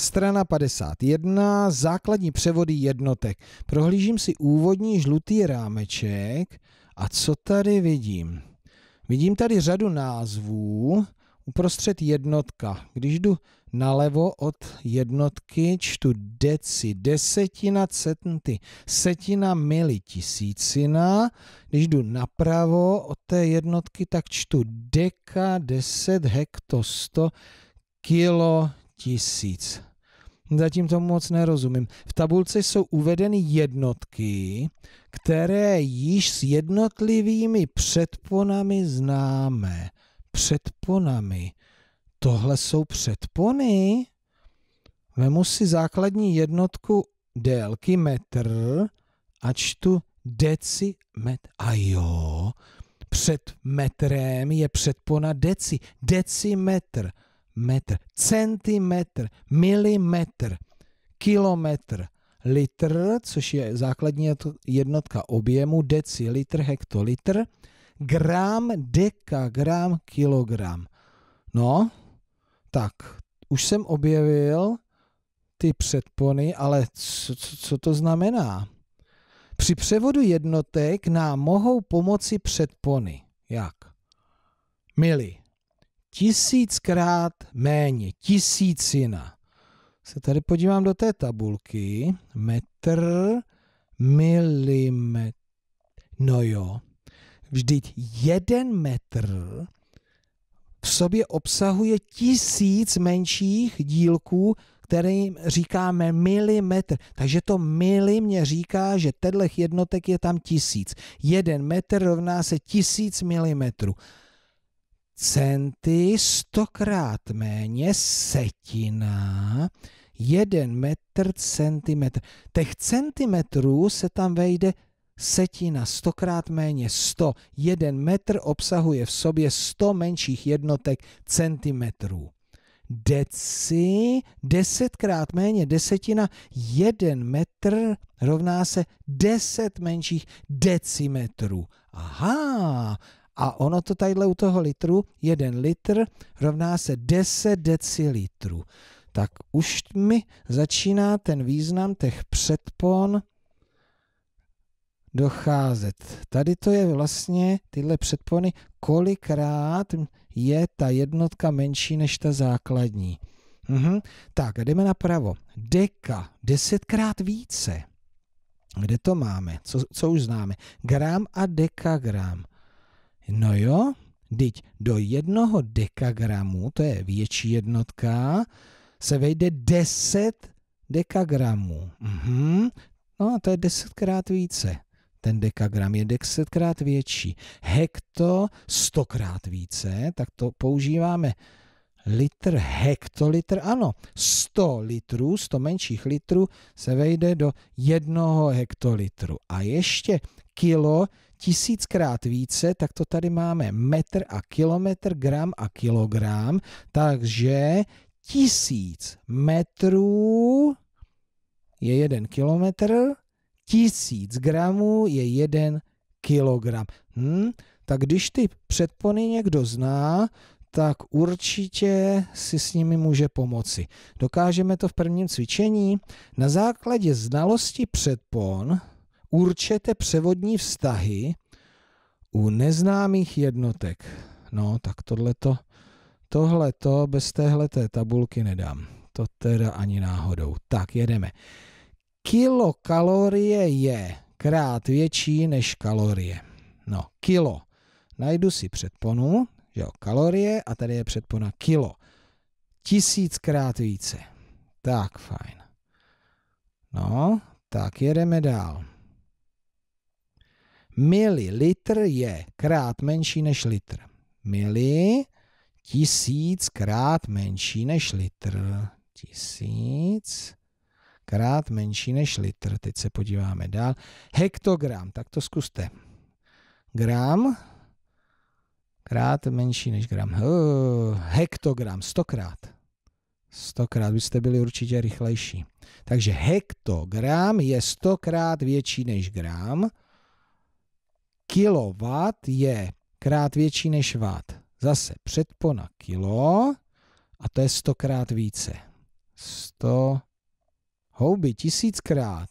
Strana 51, základní převody jednotek. Prohlížím si úvodní žlutý rámeček a co tady vidím? Vidím tady řadu názvů, uprostřed jednotka. Když jdu nalevo od jednotky, čtu deci, desetina centy, setina mili, tisícina. Když jdu napravo od té jednotky, tak čtu deka, deset, hekto, sto, kilo, tisíc. Zatím tomu moc nerozumím. V tabulce jsou uvedeny jednotky, které již s jednotlivými předponami známe. Předponami. Tohle jsou předpony. Vemu si základní jednotku délky metr a čtu decimetr. A jo, před metrem je předpona deci. Decimetr metr, centimetr, milimetr, kilometr, litr, což je základní jednotka objemu, decilitr, hektolitr, gram, deka, gram, kilogram. No, tak, už jsem objevil ty předpony, ale co, co, co to znamená? Při převodu jednotek nám mohou pomoci předpony. Jak? Mili, tisíckrát méně, tisícina. Se tady podívám do té tabulky. Metr, milimetr. No jo, vždyť jeden metr v sobě obsahuje tisíc menších dílků, kterým říkáme milimetr. Takže to mili mě říká, že tedlech jednotek je tam tisíc. Jeden metr rovná se tisíc milimetrů centy stokrát méně setina jeden metr centimetr. Těch centimetrů se tam vejde setina, stokrát méně sto jeden metr obsahuje v sobě sto menších jednotek centimetrů. Deci, desetkrát méně desetina, jeden metr rovná se deset menších decimetrů. Aha, a ono to tadyhle u toho litru, jeden litr rovná se 10 decilitrů. Tak už mi začíná ten význam těch předpon docházet. Tady to je vlastně tyhle předpony, kolikrát je ta jednotka menší než ta základní. Mhm. Tak, jdeme napravo. Deka, desetkrát více. Kde to máme? Co, co už známe? Gram a dekagram. No jo, Teď do jednoho dekagramu, to je větší jednotka, se vejde 10 dekagramů. Mhm. No to je desetkrát více. Ten dekagram je desetkrát větší. Hekto stokrát více, tak to používáme litr, hektolitr, ano, 100 litrů, 100 menších litrů se vejde do jednoho hektolitru. A ještě kilo tisíckrát více, tak to tady máme metr a kilometr, gram a kilogram, takže tisíc metrů je jeden kilometr, tisíc gramů je jeden kilogram. Hm? Tak když ty předpony někdo zná, tak určitě si s nimi může pomoci. Dokážeme to v prvním cvičení. Na základě znalosti předpon určete převodní vztahy u neznámých jednotek. No, tak tohleto, tohleto bez téhleté tabulky nedám. To teda ani náhodou. Tak, jedeme. Kilokalorie je krát větší než kalorie. No, kilo. Najdu si předponu, jo, kalorie a tady je předpona kilo. Tisíckrát více. Tak, fajn. No, tak jedeme dál. Mililitr je krát menší než litr. Mili tisíckrát menší než litr. Tisíc krát menší než litr. Teď se podíváme dál. Hektogram, tak to zkuste. Gram krát menší než gram. Uh, hektogram, stokrát. Stokrát byste byli určitě rychlejší. Takže hektogram je stokrát větší než gram. Kilowatt je krát větší než watt. Zase předpona kilo a to je stokrát více. 100 houby tisíckrát.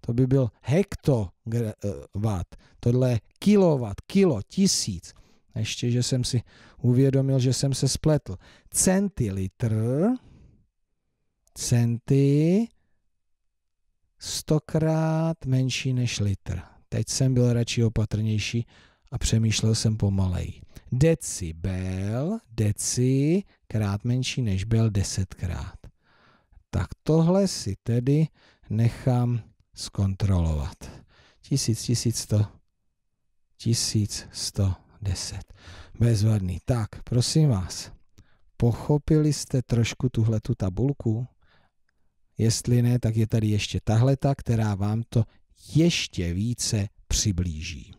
To by byl hektowatt. Eh, Tohle je kilowatt, kilo, tisíc. Ještě, že jsem si uvědomil, že jsem se spletl. Centilitr, centy, stokrát menší než litr. Teď jsem byl radši opatrnější a přemýšlel jsem pomaleji. Decibel, deci, krát menší než byl desetkrát. Tak tohle si tedy nechám zkontrolovat. Tisíc, tisíc sto, tisíc sto. 10. Bezvadný. Tak, prosím vás, pochopili jste trošku tuhle tu tabulku? Jestli ne, tak je tady ještě tahleta, která vám to ještě více přiblíží.